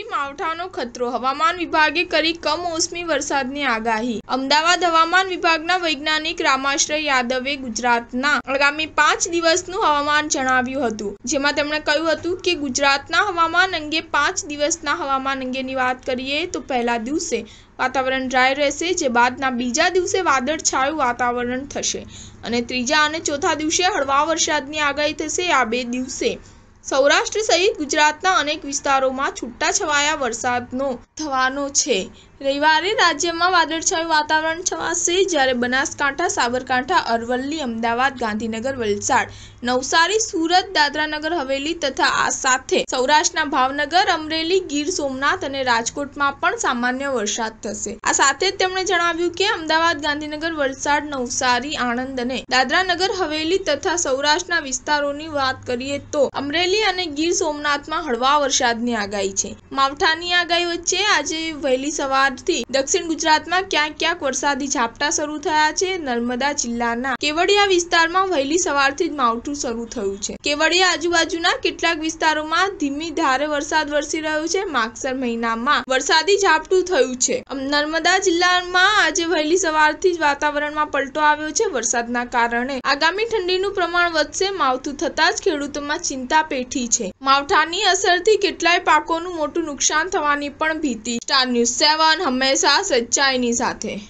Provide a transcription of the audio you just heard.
ફરી માવઠાનો ખતરો હવામાન વિભાગે કરી કમોસમી વરસાદની આગાહી અમદાવાદ હવામાન વિભાગના વૈજ્ઞાનિક રામાશ્રય યાદવે ગુજરાતના આગામી પાંચ દિવસનું હવામાન જણાવ્યું હતું જેમાં તેમણે કહ્યું હતું કે ગુજરાતના હવામાન અંગે પાંચ દિવસના હવામાન અંગેની વાત કરીએ તો પહેલા દિવસે વાતાવરણ ડ્રાય રહેશે જે બાદના બીજા દિવસે વાદળછાયું વાતાવરણ થશે અને ત્રીજા અને ચોથા દિવસે હળવા વરસાદની આગાહી થશે આ બે દિવસે સૌરાષ્ટ્ર સહિત ગુજરાતના અનેક વિસ્તારોમાં છૂટાછવાયા વરસાદનો થવાનો છે રવિવારે રાજ્યમાં વાદળછાયું વાતાવરણ છવાશે જ્યારે બનાસકાંઠા સાબરકાંઠા અરવલ્લી અમદાવાદ ગાંધીનગર વલસાડ નવસારી સુરત દાદરાનગર હવેલી તથા આ સાથે સૌરાષ્ટ્રના ભાવનગર અમરેલી ગીર સોમનાથ અને રાજકોટમાં પણ સામાન્ય વરસાદ થશે આ સાથે તેમણે જણાવ્યું કે અમદાવાદ ગાંધીનગર વલસાડ નવસારી આણંદ અને દાદરાનગર હવેલી તથા સૌરાષ્ટ્રના વિસ્તારોની વાત કરીએ તો અમરેલી અને ગીર સોમનાથમાં હળવા વરસાદની આગાહી છે માવઠાની આગાહી વચ્ચે આજે વહેલી સવારે આજથી દક્ષિણ ગુજરાતમાં ક્યાંક ક્યાંક વરસાદી ઝાપટા શરૂ થયા છે નર્મદા જિલ્લાના કેવડિયા વિસ્તારમાં વહેલી સવારથી જ માવઠું શરૂ થયું છે કેવડિયા આજુબાજુના કેટલાક વિસ્તારોમાં ધીમી ધારે વરસાદ વરસી રહ્યો છે માગસર મહિનામાં વરસાદી ઝાપટું થયું છે નર્મદા જિલ્લામાં આજે વહેલી સવારથી જ વાતાવરણમાં પલટો આવ્યો છે વરસાદના કારણે આગામી ઠંડીનું પ્રમાણ વધશે માવઠું થતા જ ખેડૂતોમાં ચિંતા પેઠી છે માવઠાની અસરથી કેટલાય પાકોનું મોટું નુકસાન થવાની પણ ભીતિ સ્ટાર ન્યૂઝ સેવન હંમેશા સચ્ચાઈની સાથે